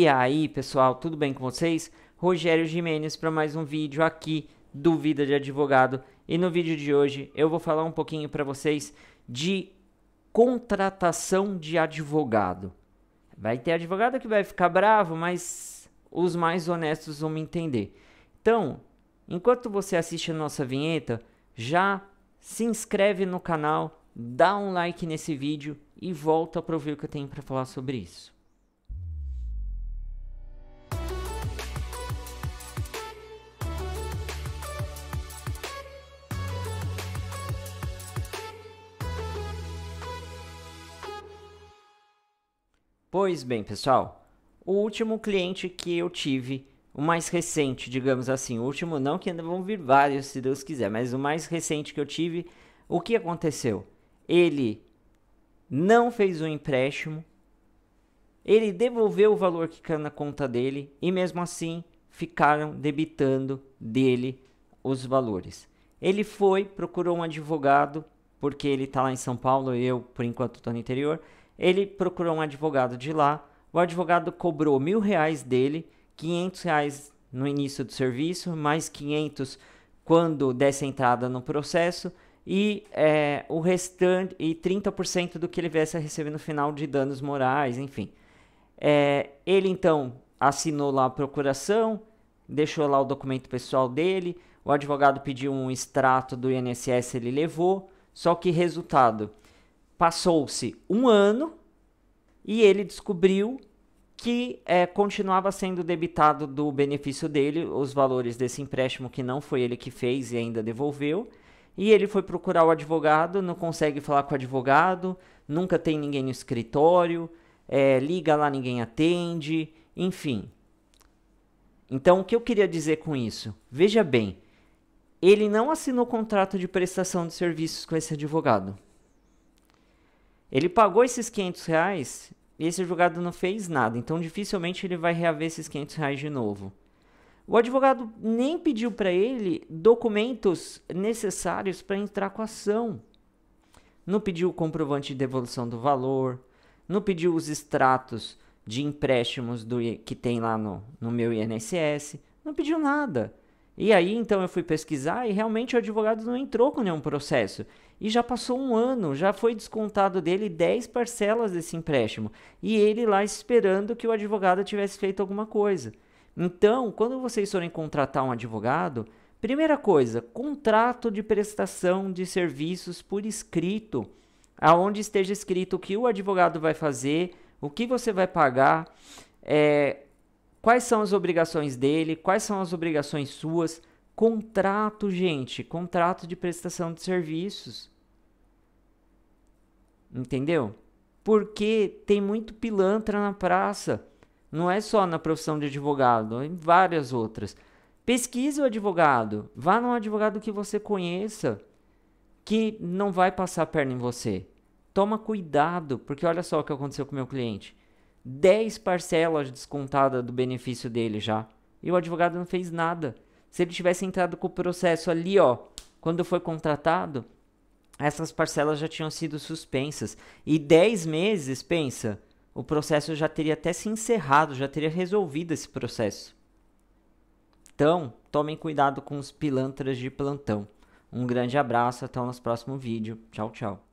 E aí, pessoal, tudo bem com vocês? Rogério Jimenez para mais um vídeo aqui do Vida de Advogado. E no vídeo de hoje eu vou falar um pouquinho para vocês de contratação de advogado. Vai ter advogado que vai ficar bravo, mas os mais honestos vão me entender. Então, enquanto você assiste a nossa vinheta, já se inscreve no canal, dá um like nesse vídeo e volta para ouvir o que eu tenho para falar sobre isso. Pois bem, pessoal, o último cliente que eu tive, o mais recente, digamos assim, o último não, que ainda vão vir vários se Deus quiser, mas o mais recente que eu tive, o que aconteceu? Ele não fez o um empréstimo, ele devolveu o valor que caiu na conta dele e mesmo assim ficaram debitando dele os valores. Ele foi, procurou um advogado, porque ele está lá em São Paulo e eu, por enquanto, estou no interior. Ele procurou um advogado de lá. O advogado cobrou mil reais dele, 500 reais no início do serviço, mais 500 quando desse entrada no processo e é, o restante e 30% do que ele viesse a receber no final de danos morais, enfim. É, ele então assinou lá a procuração, deixou lá o documento pessoal dele, o advogado pediu um extrato do INSS, ele levou, só que resultado, Passou-se um ano e ele descobriu que é, continuava sendo debitado do benefício dele os valores desse empréstimo que não foi ele que fez e ainda devolveu. E ele foi procurar o advogado, não consegue falar com o advogado, nunca tem ninguém no escritório, é, liga lá, ninguém atende, enfim. Então, o que eu queria dizer com isso? Veja bem, ele não assinou contrato de prestação de serviços com esse advogado. Ele pagou esses 500 reais e esse advogado não fez nada, então dificilmente ele vai reaver esses 500 reais de novo. O advogado nem pediu para ele documentos necessários para entrar com a ação. Não pediu o comprovante de devolução do valor, não pediu os extratos de empréstimos do, que tem lá no, no meu INSS, não pediu nada. E aí então eu fui pesquisar e realmente o advogado não entrou com nenhum processo. E já passou um ano, já foi descontado dele 10 parcelas desse empréstimo. E ele lá esperando que o advogado tivesse feito alguma coisa. Então, quando vocês forem contratar um advogado, primeira coisa, contrato de prestação de serviços por escrito, aonde esteja escrito o que o advogado vai fazer, o que você vai pagar, é, Quais são as obrigações dele? Quais são as obrigações suas? Contrato, gente, contrato de prestação de serviços. Entendeu? Porque tem muito pilantra na praça. Não é só na profissão de advogado, é em várias outras. Pesquise o advogado. Vá num advogado que você conheça, que não vai passar a perna em você. Toma cuidado, porque olha só o que aconteceu com o meu cliente. 10 parcelas descontadas do benefício dele já. E o advogado não fez nada. Se ele tivesse entrado com o processo ali, ó, quando foi contratado, essas parcelas já tinham sido suspensas. E 10 meses, pensa, o processo já teria até se encerrado, já teria resolvido esse processo. Então, tomem cuidado com os pilantras de plantão. Um grande abraço, até o nosso próximo vídeo. Tchau, tchau.